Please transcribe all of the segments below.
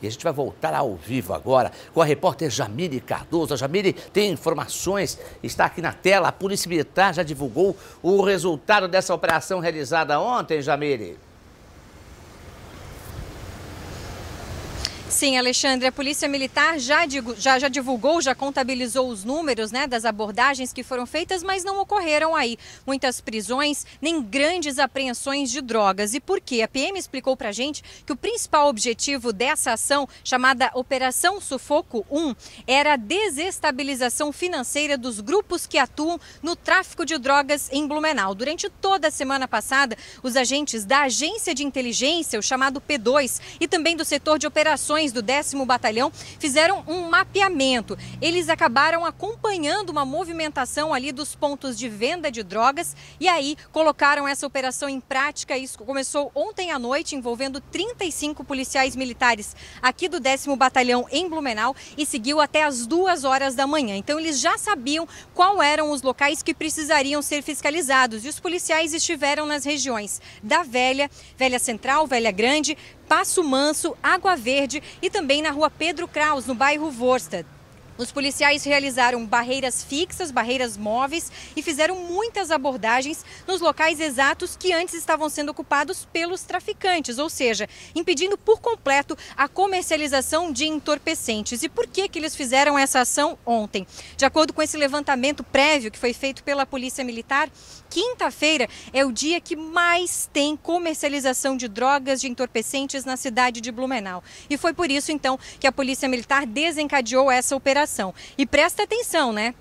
E a gente vai voltar ao vivo agora com a repórter Jamile Cardoso. A Jamile tem informações, está aqui na tela. A Polícia Militar já divulgou o resultado dessa operação realizada ontem, Jamile. Sim, Alexandre, a Polícia Militar já, já, já, divulgou, já contabilizou os números né, das abordagens que foram feitas, mas não ocorreram aí muitas prisões nem grandes apreensões de drogas. E por quê? A PM explicou para gente que o principal objetivo dessa ação, chamada Operação Sufoco 1, era a desestabilização financeira dos grupos que atuam no tráfico de drogas em Blumenau. Durante toda a semana passada, os agentes da Agência de Inteligência, o chamado P2, e também do setor de operações operações do 10 Batalhão fizeram um mapeamento. Eles acabaram acompanhando uma movimentação ali dos pontos de venda de drogas e aí colocaram essa operação em prática. Isso começou ontem à noite, envolvendo 35 policiais militares aqui do 10 Batalhão em Blumenau e seguiu até as duas horas da manhã. Então eles já sabiam qual eram os locais que precisariam ser fiscalizados e os policiais estiveram nas regiões da Velha, Velha Central, Velha Grande, Passo Manso, Água Verde e também na rua Pedro Kraus, no bairro Vorstad. Os policiais realizaram barreiras fixas, barreiras móveis e fizeram muitas abordagens nos locais exatos que antes estavam sendo ocupados pelos traficantes, ou seja, impedindo por completo a comercialização de entorpecentes. E por que, que eles fizeram essa ação ontem? De acordo com esse levantamento prévio que foi feito pela Polícia Militar, quinta-feira é o dia que mais tem comercialização de drogas, de entorpecentes na cidade de Blumenau. E foi por isso, então, que a Polícia Militar desencadeou essa operação operação. E presta atenção, né?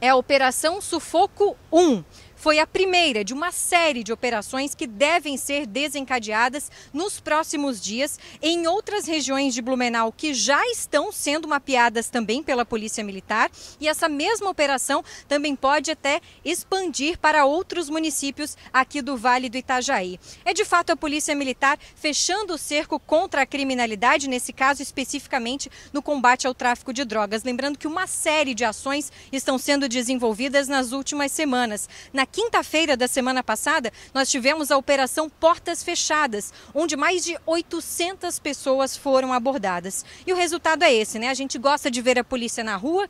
É a Operação Sufoco 1. Foi a primeira de uma série de operações que devem ser desencadeadas nos próximos dias em outras regiões de Blumenau que já estão sendo mapeadas também pela Polícia Militar. E essa mesma operação também pode até expandir para outros municípios aqui do Vale do Itajaí. É de fato a Polícia Militar fechando o cerco contra a criminalidade, nesse caso especificamente no combate ao tráfico de drogas. Lembrando que uma série de ações estão sendo desenvolvidas nas últimas semanas. Na quinta-feira da semana passada, nós tivemos a operação Portas Fechadas, onde mais de 800 pessoas foram abordadas. E o resultado é esse, né? A gente gosta de ver a polícia na rua,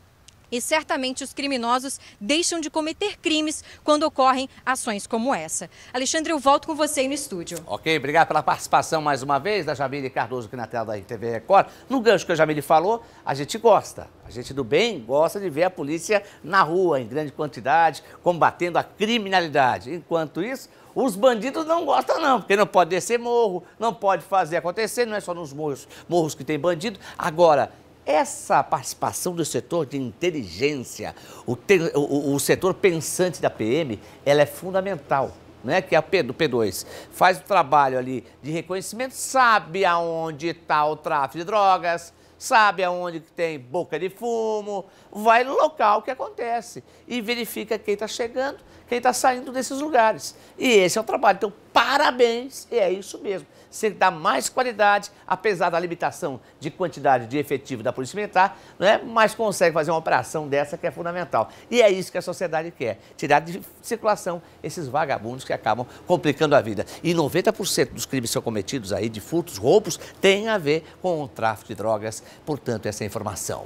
e certamente os criminosos deixam de cometer crimes quando ocorrem ações como essa. Alexandre, eu volto com você aí no estúdio. Ok, obrigado pela participação mais uma vez da Jamile Cardoso aqui na tela da TV Record. No gancho que a Jamile falou, a gente gosta, a gente do bem gosta de ver a polícia na rua em grande quantidade, combatendo a criminalidade. Enquanto isso, os bandidos não gostam, não, porque não pode descer morro, não pode fazer acontecer, não é só nos morros, morros que tem bandido. Agora, essa participação do setor de inteligência, o, te, o, o, setor pensante da PM, ela é fundamental. Né, que é a P, do P2, faz o trabalho ali de reconhecimento, sabe aonde está o tráfico de drogas, sabe aonde tem boca de fumo, vai no local que acontece e verifica quem está chegando, quem está saindo desses lugares. E esse é o trabalho. Então, parabéns, e é isso mesmo. Você dá mais qualidade, apesar da limitação de quantidade de efetivo da Polícia Militar, né? mas consegue fazer uma operação dessa que é fundamental. E é isso que a sociedade quer, tirar de circulação esses vagabundos que acabam complicando a vida. E 90% dos crimes que são cometidos aí, de furtos, roubos, tem a ver com o tráfico de drogas, portanto, essa é informação.